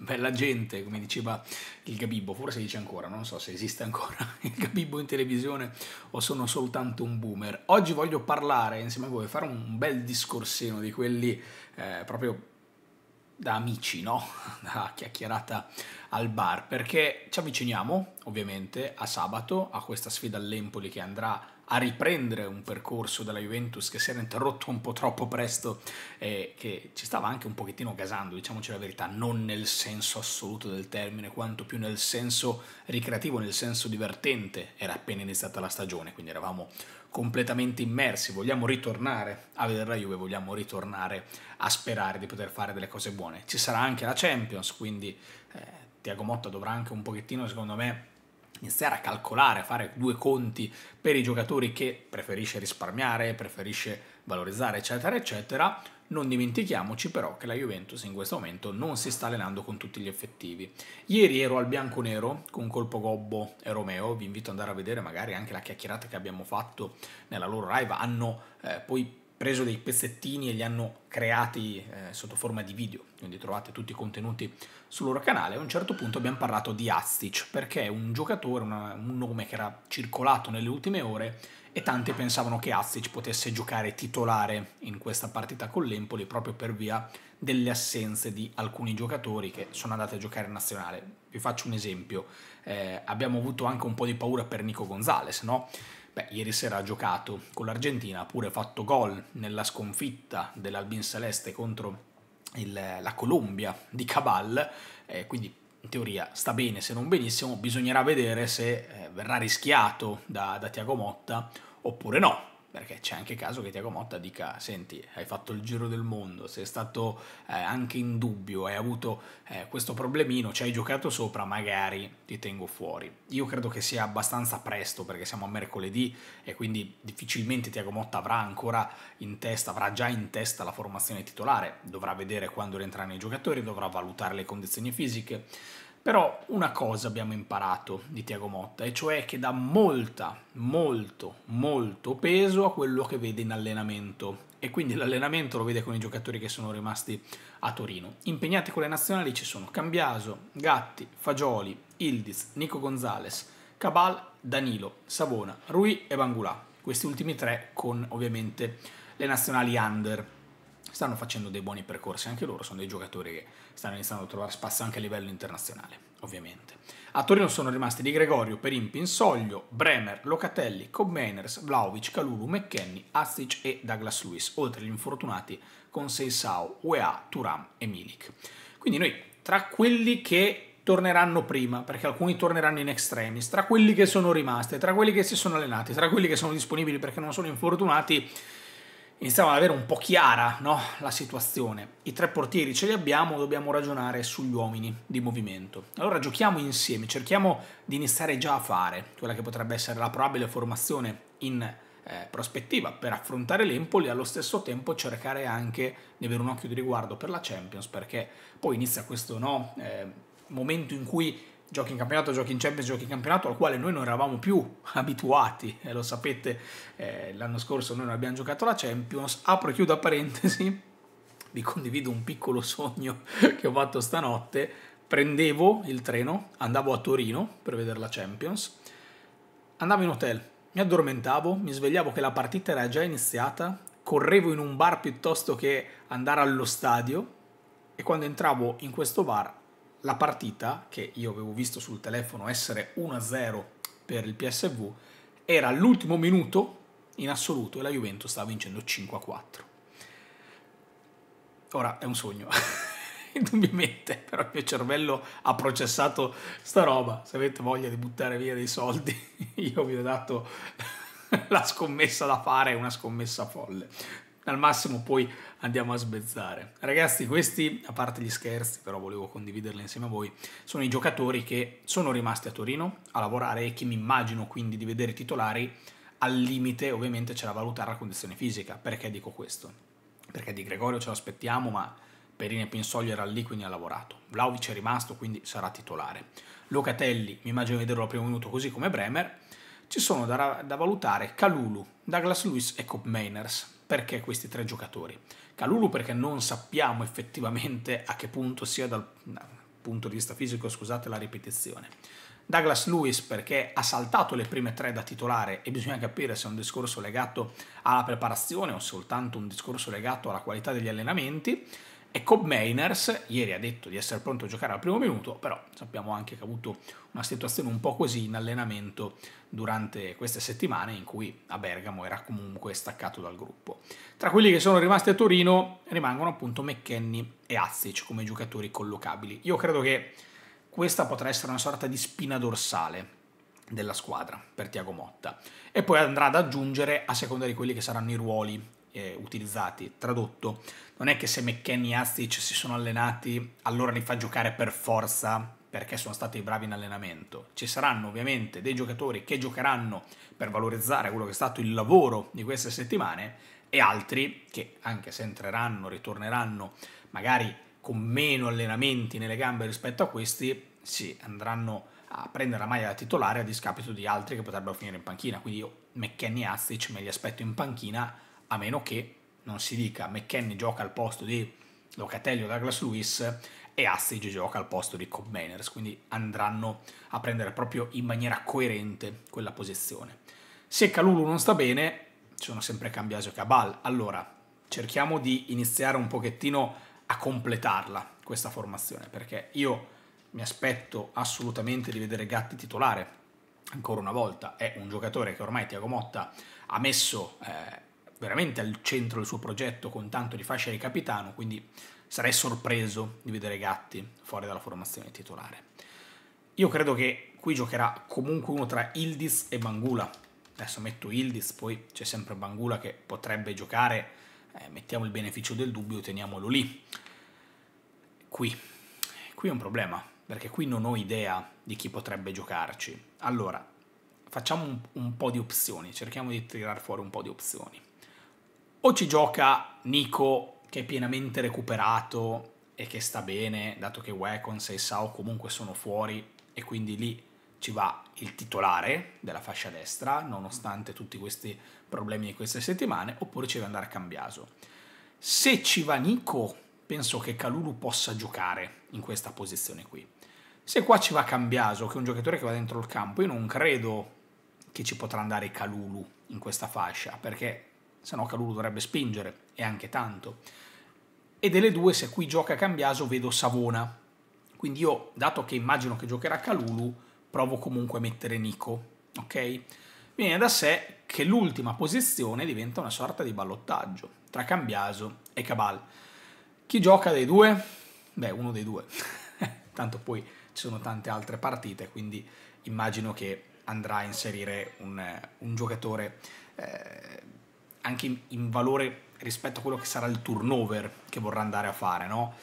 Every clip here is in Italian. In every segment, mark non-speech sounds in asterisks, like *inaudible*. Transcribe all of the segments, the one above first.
bella gente, come diceva il Gabibbo, forse dice ancora, non so se esiste ancora *laughs* il Gabibbo in televisione o sono soltanto un boomer. Oggi voglio parlare insieme a voi, fare un bel discorsino di quelli eh, proprio da amici, no? *laughs* Da chiacchierata al bar, perché ci avviciniamo ovviamente a sabato a questa sfida all'Empoli che andrà a riprendere un percorso della Juventus che si era interrotto un po' troppo presto e che ci stava anche un pochettino gasando, diciamoci la verità, non nel senso assoluto del termine, quanto più nel senso ricreativo, nel senso divertente. Era appena iniziata la stagione, quindi eravamo completamente immersi, vogliamo ritornare a vedere la Juve, vogliamo ritornare a sperare di poter fare delle cose buone. Ci sarà anche la Champions, quindi eh, Tiago Motta dovrà anche un pochettino, secondo me, iniziare a calcolare, a fare due conti per i giocatori che preferisce risparmiare, preferisce valorizzare, eccetera, eccetera non dimentichiamoci però che la Juventus in questo momento non si sta allenando con tutti gli effettivi. Ieri ero al bianco-nero con Colpo Gobbo e Romeo, vi invito ad andare a vedere magari anche la chiacchierata che abbiamo fatto nella loro live, hanno eh, poi preso dei pezzettini e li hanno creati eh, sotto forma di video, quindi trovate tutti i contenuti sul loro canale. A un certo punto abbiamo parlato di Astic, perché è un giocatore, una, un nome che era circolato nelle ultime ore e tanti pensavano che Astic potesse giocare titolare in questa partita con l'Empoli proprio per via delle assenze di alcuni giocatori che sono andati a giocare in nazionale. Vi faccio un esempio, eh, abbiamo avuto anche un po' di paura per Nico Gonzalez, no? Beh, ieri sera ha giocato con l'Argentina, ha pure fatto gol nella sconfitta dell'Albin Celeste contro il, la Colombia di Cabal, eh, quindi in teoria sta bene se non benissimo, bisognerà vedere se eh, verrà rischiato da, da Tiago Motta oppure no perché c'è anche caso che Tiago Motta dica senti hai fatto il giro del mondo sei stato eh, anche in dubbio hai avuto eh, questo problemino ci hai giocato sopra magari ti tengo fuori io credo che sia abbastanza presto perché siamo a mercoledì e quindi difficilmente Tiago Motta avrà ancora in testa avrà già in testa la formazione titolare dovrà vedere quando rientrano i giocatori dovrà valutare le condizioni fisiche però una cosa abbiamo imparato di Tiago Motta, e cioè che dà molta, molto, molto peso a quello che vede in allenamento. E quindi l'allenamento lo vede con i giocatori che sono rimasti a Torino. Impegnati con le nazionali ci sono Cambiaso, Gatti, Fagioli, Ildiz, Nico Gonzales, Cabal, Danilo, Savona, Rui e Bangulà. Questi ultimi tre con ovviamente le nazionali under stanno facendo dei buoni percorsi anche loro, sono dei giocatori che stanno iniziando a trovare spazio anche a livello internazionale, ovviamente. A Torino sono rimasti Di Gregorio, Perin, Pinsoglio, Bremer, Locatelli, Cobb Mainers, Vlaovic, Calulu, McKenny, Astic e Douglas Lewis, oltre agli infortunati con Seisau, UEA, Turam e Milik. Quindi noi, tra quelli che torneranno prima, perché alcuni torneranno in extremis, tra quelli che sono rimasti, tra quelli che si sono allenati, tra quelli che sono disponibili perché non sono infortunati, iniziamo ad avere un po' chiara no? la situazione. I tre portieri ce li abbiamo, dobbiamo ragionare sugli uomini di movimento. Allora giochiamo insieme, cerchiamo di iniziare già a fare quella che potrebbe essere la probabile formazione in eh, prospettiva per affrontare l'Empoli e allo stesso tempo cercare anche di avere un occhio di riguardo per la Champions perché poi inizia questo no, eh, momento in cui giochi in campionato, giochi in Champions, giochi in campionato, al quale noi non eravamo più *laughs* abituati, eh, lo sapete, eh, l'anno scorso noi non abbiamo giocato la Champions, apro e chiudo parentesi, *laughs* vi condivido un piccolo sogno *laughs* che ho fatto stanotte, prendevo il treno, andavo a Torino per vedere la Champions, andavo in hotel, mi addormentavo, mi svegliavo che la partita era già iniziata, correvo in un bar piuttosto che andare allo stadio e quando entravo in questo bar la partita, che io avevo visto sul telefono essere 1-0 per il PSV, era l'ultimo minuto in assoluto e la Juventus stava vincendo 5-4. Ora è un sogno, *laughs* indubbiamente, però il mio cervello ha processato sta roba. Se avete voglia di buttare via dei soldi, *laughs* io vi ho dato *laughs* la scommessa da fare, una scommessa folle al massimo poi andiamo a sbezzare. Ragazzi, questi, a parte gli scherzi, però volevo condividerli insieme a voi, sono i giocatori che sono rimasti a Torino a lavorare e che mi immagino quindi di vedere titolari al limite, ovviamente c'è da valutare la condizione fisica. Perché dico questo? Perché di Gregorio ce l'aspettiamo, ma Perini e Pinsoglio era lì, quindi ha lavorato. Vlaovic è rimasto, quindi sarà titolare. Locatelli, mi immagino di vederlo al primo minuto così come Bremer. Ci sono da, da valutare Calulu, Douglas Lewis e Cop Mainers perché questi tre giocatori? Calulu perché non sappiamo effettivamente a che punto sia dal punto di vista fisico, scusate la ripetizione. Douglas Lewis perché ha saltato le prime tre da titolare e bisogna capire se è un discorso legato alla preparazione o soltanto un discorso legato alla qualità degli allenamenti e Cobb Mainers ieri ha detto di essere pronto a giocare al primo minuto, però sappiamo anche che ha avuto una situazione un po' così in allenamento durante queste settimane in cui a Bergamo era comunque staccato dal gruppo. Tra quelli che sono rimasti a Torino rimangono appunto McKenny e Azzic come giocatori collocabili. Io credo che questa potrà essere una sorta di spina dorsale della squadra per Tiago Motta e poi andrà ad aggiungere a seconda di quelli che saranno i ruoli eh, utilizzati. Tradotto, non è che se McKenny e Astic si sono allenati, allora li fa giocare per forza perché sono stati bravi in allenamento. Ci saranno ovviamente dei giocatori che giocheranno per valorizzare quello che è stato il lavoro di queste settimane e altri che anche se entreranno, ritorneranno magari con meno allenamenti nelle gambe rispetto a questi, si sì, andranno a prendere la maglia da titolare a discapito di altri che potrebbero finire in panchina. Quindi io McKenny e Astic me li aspetto in panchina a meno che non si dica McKenny gioca al posto di Locatelli o Douglas Lewis e Astage gioca al posto di Cobb Manners, quindi andranno a prendere proprio in maniera coerente quella posizione. Se Calulu non sta bene, ci sono sempre Cambiasio e Cabal, allora cerchiamo di iniziare un pochettino a completarla questa formazione, perché io mi aspetto assolutamente di vedere Gatti titolare, ancora una volta, è un giocatore che ormai Tiago Motta ha messo... Eh, veramente al centro del suo progetto con tanto di fascia di capitano, quindi sarei sorpreso di vedere Gatti fuori dalla formazione titolare. Io credo che qui giocherà comunque uno tra Ildis e Bangula. Adesso metto Ildis, poi c'è sempre Bangula che potrebbe giocare, eh, mettiamo il beneficio del dubbio, e teniamolo lì. Qui. Qui è un problema, perché qui non ho idea di chi potrebbe giocarci. Allora, facciamo un, un po' di opzioni, cerchiamo di tirar fuori un po' di opzioni o ci gioca Nico che è pienamente recuperato e che sta bene, dato che Wacons e Sao comunque sono fuori e quindi lì ci va il titolare della fascia destra, nonostante tutti questi problemi di queste settimane, oppure ci deve andare a Cambiaso. Se ci va Nico, penso che Calulu possa giocare in questa posizione qui. Se qua ci va Cambiaso, che è un giocatore che va dentro il campo, io non credo che ci potrà andare Calulu in questa fascia, perché se no Calulu dovrebbe spingere, e anche tanto. E delle due, se qui gioca Cambiaso, vedo Savona. Quindi io, dato che immagino che giocherà Calulu, provo comunque a mettere Nico, ok? Viene da sé che l'ultima posizione diventa una sorta di ballottaggio tra Cambiaso e Cabal. Chi gioca dei due? Beh, uno dei due. *laughs* Tanto poi ci sono tante altre partite, quindi immagino che andrà a inserire un, eh, un giocatore eh, anche in valore rispetto a quello che sarà il turnover che vorrà andare a fare, no?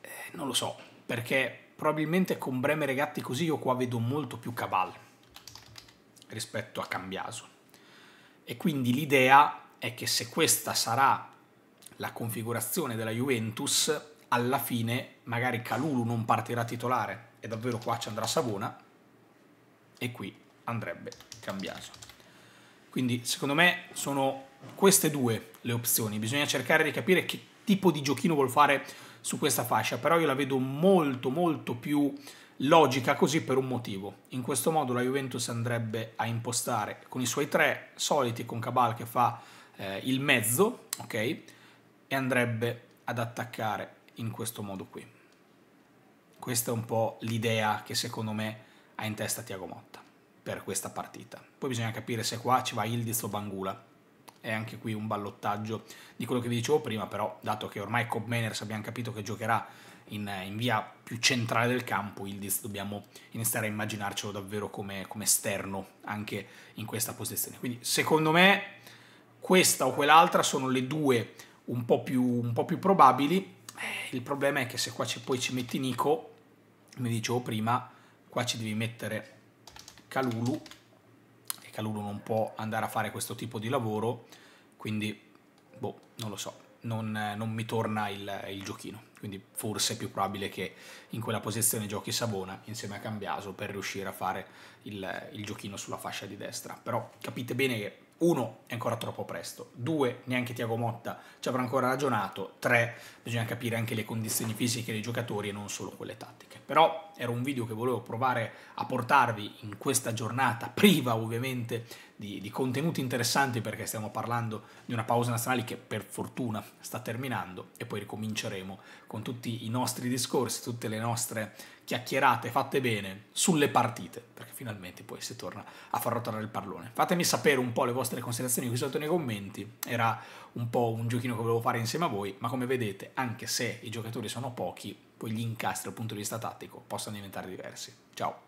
Eh, non lo so, perché probabilmente con Breme e Gatti così io qua vedo molto più Cabal rispetto a Cambiaso. E quindi l'idea è che se questa sarà la configurazione della Juventus, alla fine magari Calulu non partirà titolare e davvero qua ci andrà Savona e qui andrebbe Cambiaso. Quindi secondo me sono queste due le opzioni, bisogna cercare di capire che tipo di giochino vuol fare su questa fascia, però io la vedo molto molto più logica così per un motivo. In questo modo la Juventus andrebbe a impostare con i suoi tre soliti, con Cabal che fa eh, il mezzo, ok? E andrebbe ad attaccare in questo modo qui. Questa è un po' l'idea che secondo me ha in testa Tiago Motta per questa partita. Poi bisogna capire se qua ci va Ildiz o Bangula. È anche qui un ballottaggio di quello che vi dicevo prima, però dato che ormai Cobb Manners abbiamo capito che giocherà in, in, via più centrale del campo, Ildiz dobbiamo iniziare a immaginarcelo davvero come, come esterno anche in questa posizione. Quindi secondo me questa o quell'altra sono le due un po' più, un po più probabili. Eh, il problema è che se qua ci, poi ci metti Nico, come dicevo prima, qua ci devi mettere Calulu e Calulu non può andare a fare questo tipo di lavoro, quindi boh, non lo so, non, non mi torna il, il, giochino. Quindi forse è più probabile che in quella posizione giochi Savona insieme a Cambiaso per riuscire a fare il, il giochino sulla fascia di destra. Però capite bene che uno è ancora troppo presto, due neanche Tiago Motta ci avrà ancora ragionato, tre bisogna capire anche le condizioni fisiche dei giocatori e non solo quelle tattiche. Però era un video che volevo provare a portarvi in questa giornata, priva ovviamente di, di contenuti interessanti perché stiamo parlando di una pausa nazionale che per fortuna sta terminando e poi ricominceremo con tutti i nostri discorsi, tutte le nostre chiacchierate fatte bene sulle partite, perché finalmente poi si torna a far rotolare il pallone. Fatemi sapere un po' le vostre considerazioni qui sotto nei commenti, era un po' un giochino che volevo fare insieme a voi, ma come vedete, anche se i giocatori sono pochi, poi gli incastri dal punto di vista tattico possano diventare diversi. Ciao!